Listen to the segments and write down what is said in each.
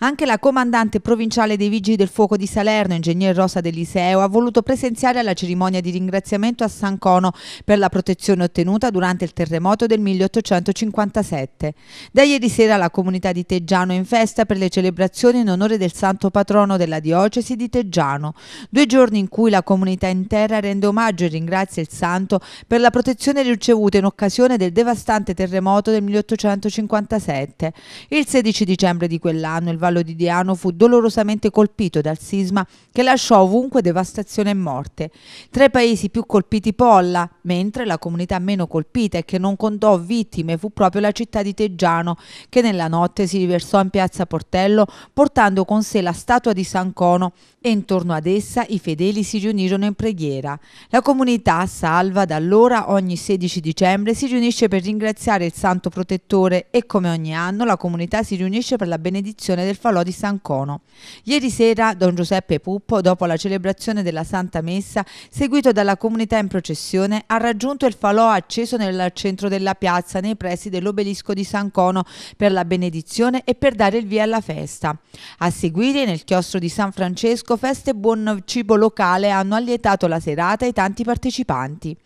Anche la comandante provinciale dei Vigili del Fuoco di Salerno, ingegner Rosa Deliseo, ha voluto presenziare alla cerimonia di ringraziamento a San Cono per la protezione ottenuta durante il terremoto del 1857. Da ieri sera la comunità di Teggiano è in festa per le celebrazioni in onore del santo patrono della diocesi di Teggiano, due giorni in cui la comunità intera rende omaggio e ringrazia il santo per la protezione ricevuta in occasione del devastante terremoto del 1857. Il 16 dicembre di quell'anno il Vallo di Diano fu dolorosamente colpito dal sisma che lasciò ovunque devastazione e morte. Tra i paesi più colpiti Polla, mentre la comunità meno colpita e che non contò vittime fu proprio la città di Teggiano, che nella notte si riversò in piazza Portello portando con sé la statua di San Cono e intorno ad essa i fedeli si riunirono in preghiera. La comunità, salva da allora ogni 16 dicembre, si riunisce per ringraziare il santo protettore e come ogni anno la comunità si riunisce per la benedizione del falò di San Cono. Ieri sera Don Giuseppe Puppo, dopo la celebrazione della Santa Messa, seguito dalla comunità in processione, ha raggiunto il falò acceso nel centro della piazza, nei pressi dell'obelisco di San Cono, per la benedizione e per dare il via alla festa. A seguire, nel chiostro di San Francesco, feste e buon cibo locale hanno allietato la serata e i tanti partecipanti.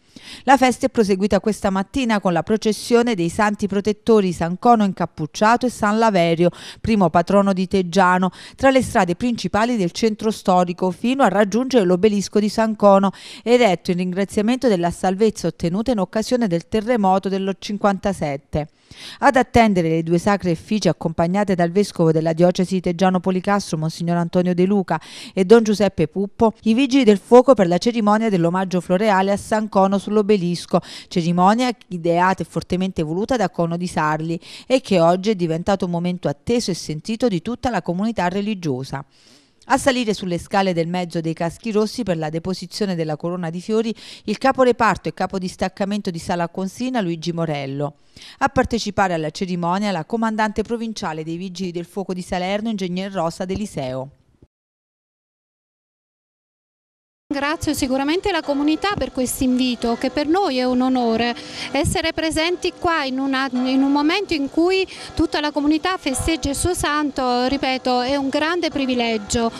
La festa è proseguita questa mattina con la processione dei santi protettori San Cono Incappucciato e San Laverio, primo patrono di Teggiano, tra le strade principali del centro storico fino a raggiungere l'obelisco di San Cono, eretto in ringraziamento della salvezza ottenuta in occasione del terremoto del 57. Ad attendere le due sacre effigie accompagnate dal vescovo della diocesi di Teggiano Policastro, Monsignor Antonio De Luca e Don Giuseppe Puppo, i vigili del fuoco per la cerimonia dell'omaggio floreale a San Cono sull'obelisco, cerimonia ideata e fortemente voluta da Cono di Sarli e che oggi è diventato un momento atteso e sentito di tutta la comunità religiosa. A salire sulle scale del mezzo dei caschi rossi per la deposizione della corona di fiori il capo reparto e capo capodistaccamento di Sala Consina Luigi Morello. A partecipare alla cerimonia la comandante provinciale dei Vigili del Fuoco di Salerno, ingegner Rosa Deliseo. Ringrazio sicuramente la comunità per questo invito che per noi è un onore essere presenti qua in, una, in, un momento in cui tutta la comunità festeggia il suo santo, ripeto, è un grande privilegio.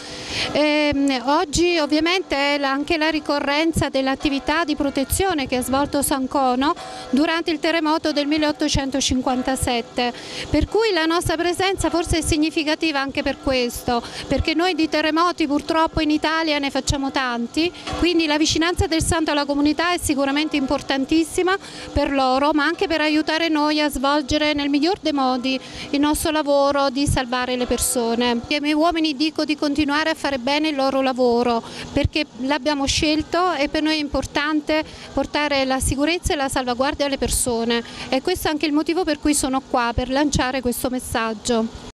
E, ehm, oggi ovviamente è anche la ricorrenza dell'attività di protezione che ha svolto San Cono durante il terremoto del 1857, per cui la nostra presenza forse è significativa anche per questo, perché noi di terremoti purtroppo in Italia ne facciamo tanti cattolici, quindi la vicinanza del santo alla comunità è sicuramente importantissima per loro, ma anche per aiutare noi a svolgere nel miglior dei modi il nostro lavoro di salvare le persone. Io ai miei uomini dico di continuare a fare bene il loro lavoro perché l'abbiamo scelto e per noi è importante portare la sicurezza e la salvaguardia alle persone e questo è anche il motivo per cui sono qua, per lanciare questo messaggio.